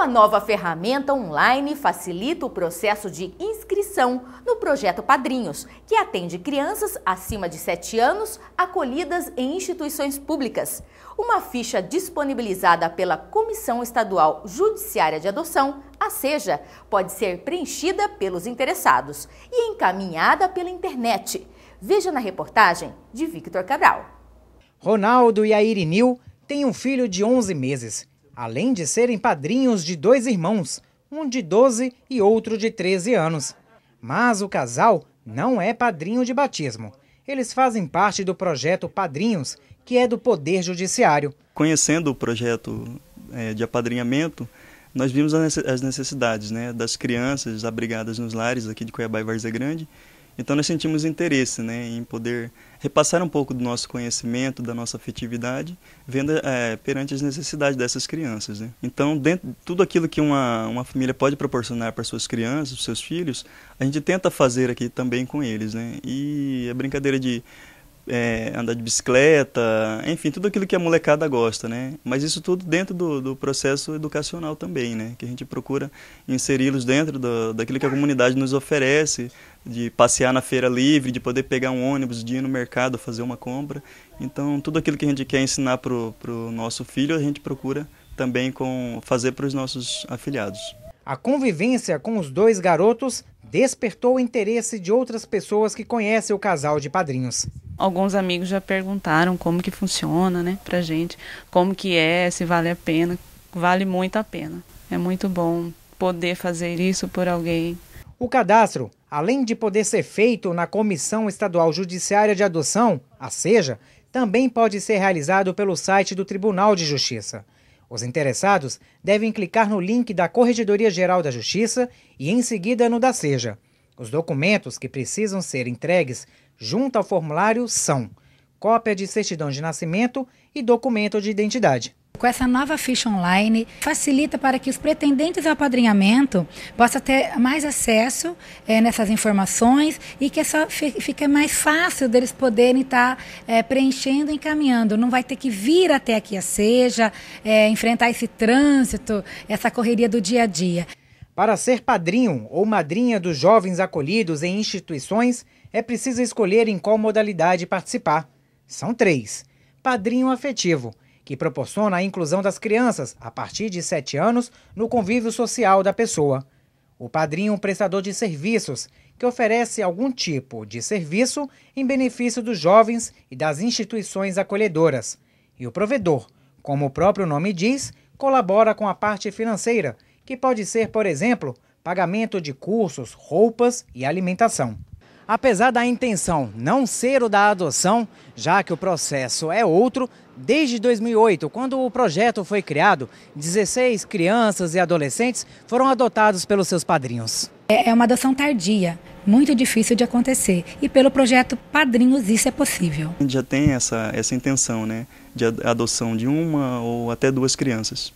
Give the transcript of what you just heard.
Uma nova ferramenta online facilita o processo de inscrição no projeto Padrinhos, que atende crianças acima de 7 anos acolhidas em instituições públicas. Uma ficha disponibilizada pela Comissão Estadual Judiciária de Adoção, a SEJA, pode ser preenchida pelos interessados e encaminhada pela internet. Veja na reportagem de Victor Cabral. Ronaldo e a Irinil têm um filho de 11 meses além de serem padrinhos de dois irmãos, um de 12 e outro de 13 anos. Mas o casal não é padrinho de batismo. Eles fazem parte do projeto Padrinhos, que é do Poder Judiciário. Conhecendo o projeto é, de apadrinhamento, nós vimos as necessidades né, das crianças abrigadas nos lares aqui de Cuiabá e Várzea Grande então nós sentimos interesse né, em poder repassar um pouco do nosso conhecimento, da nossa afetividade, vendo é, perante as necessidades dessas crianças. Né? Então, dentro, tudo aquilo que uma, uma família pode proporcionar para suas crianças, para seus filhos, a gente tenta fazer aqui também com eles. Né? E a brincadeira de é, andar de bicicleta, enfim, tudo aquilo que a molecada gosta, né? Mas isso tudo dentro do, do processo educacional também, né? Que a gente procura inseri-los dentro do, daquilo que a comunidade nos oferece, de passear na feira livre, de poder pegar um ônibus, de ir no mercado fazer uma compra. Então, tudo aquilo que a gente quer ensinar para o nosso filho, a gente procura também com fazer para os nossos afiliados. A convivência com os dois garotos despertou o interesse de outras pessoas que conhecem o casal de padrinhos. Alguns amigos já perguntaram como que funciona, né, a gente, como que é, se vale a pena. Vale muito a pena. É muito bom poder fazer isso por alguém. O cadastro além de poder ser feito na Comissão Estadual Judiciária de Adoção, a SEJA, também pode ser realizado pelo site do Tribunal de Justiça. Os interessados devem clicar no link da Corregedoria Geral da Justiça e, em seguida, no da SEJA. Os documentos que precisam ser entregues junto ao formulário são cópia de certidão de nascimento e documento de identidade com essa nova ficha online, facilita para que os pretendentes ao apadrinhamento possam ter mais acesso é, nessas informações e que essa é fica mais fácil deles poderem tá, estar eh, é, preenchendo e encaminhando. Não vai ter que vir até aqui a seja, é, enfrentar esse trânsito, essa correria do dia a dia. Para ser padrinho ou madrinha dos jovens acolhidos em instituições, é preciso escolher em qual modalidade participar. São três: padrinho afetivo, que proporciona a inclusão das crianças, a partir de 7 anos, no convívio social da pessoa. O padrinho é um prestador de serviços, que oferece algum tipo de serviço em benefício dos jovens e das instituições acolhedoras. E o provedor, como o próprio nome diz, colabora com a parte financeira, que pode ser, por exemplo, pagamento de cursos, roupas e alimentação. Apesar da intenção não ser o da adoção, já que o processo é outro, desde 2008, quando o projeto foi criado, 16 crianças e adolescentes foram adotados pelos seus padrinhos. É, é uma adoção tardia, muito difícil de acontecer. E pelo projeto Padrinhos isso é possível. A gente já tem essa, essa intenção, né? De adoção de uma ou até duas crianças.